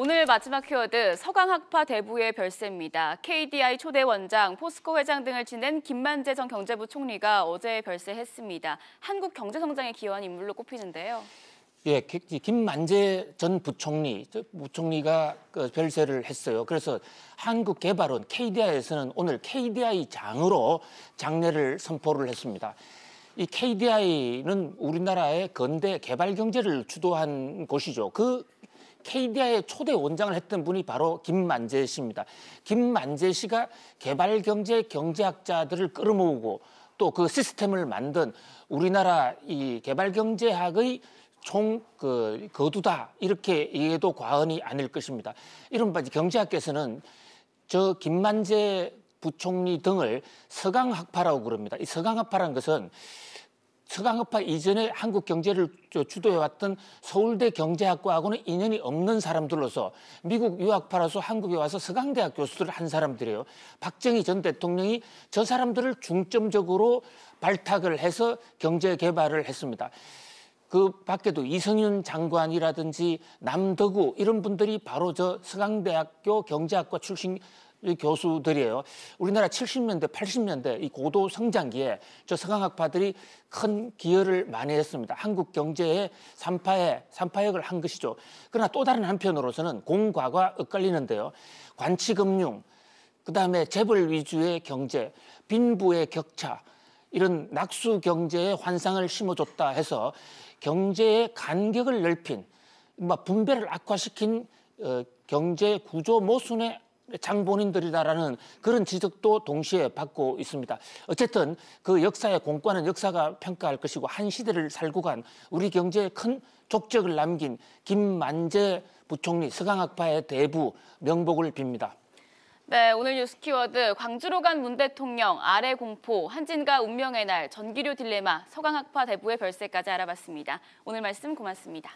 오늘 마지막 키워드 서강학파 대부의 별세입니다. KDI 초대 원장, 포스코 회장 등을 지낸 김만재 전 경제부 총리가 어제 별세했습니다. 한국 경제 성장에 기여한 인물로 꼽히는데요. 예, 김만재 전 부총리, 부총리가 그 별세를 했어요. 그래서 한국개발원 KDI에서는 오늘 KDI 장으로 장례를 선포를 했습니다. 이 KDI는 우리나라의 건대 개발 경제를 주도한 곳이죠. 그 KDI의 초대 원장을 했던 분이 바로 김만재 씨입니다. 김만재 씨가 개발 경제 경제학자들을 끌어모으고 또 그 시스템을 만든 우리나라 이 개발 경제학의 총 그 거두다 이렇게 이해도 과언이 아닐 것입니다. 이른바 경제학계에서는 저 김만재 부총리 등을 서강학파라고 그럽니다. 이 서강학파라는 것은 서강업화 이전에 한국 경제를 주도해왔던 서울대 경제학과하고는 인연이 없는 사람들로서 미국 유학파라서 한국에 와서 서강대학 교수들을 한 사람들이에요. 박정희 전 대통령이 저 사람들을 중점적으로 발탁을 해서 경제 개발을 했습니다. 그 밖에도 이성윤 장관이라든지 남덕우 이런 분들이 바로 저 서강대학교 경제학과 출신 이 교수들이에요. 우리나라 70년대, 80년대 이 고도 성장기에 저 서강학파들이 큰 기여를 많이 했습니다. 한국 경제의산파에산파역을한 것이죠. 그러나 또 다른 한편으로서는 공과가 엇갈리는데요. 관치금융, 그다음에 재벌 위주의 경제, 빈부의 격차, 이런 낙수 경제의 환상을 심어줬다 해서 경제의 간격을 넓힌, 분배를 악화시킨 어, 경제 구조 모순에 장본인들이다라는 그런 지적도 동시에 받고 있습니다. 어쨌든 그 역사의 공과는 역사가 평가할 것이고 한 시대를 살고 간 우리 경제에 큰 족적을 남긴 김만재 부총리 서강학파의 대부 명복을 빕니다. 네, 오늘 뉴스 키워드 광주로 간 문 대통령 아래 공포 한진과 운명의 날 전기료 딜레마 서강학파 대부의 별세까지 알아봤습니다. 오늘 말씀 고맙습니다.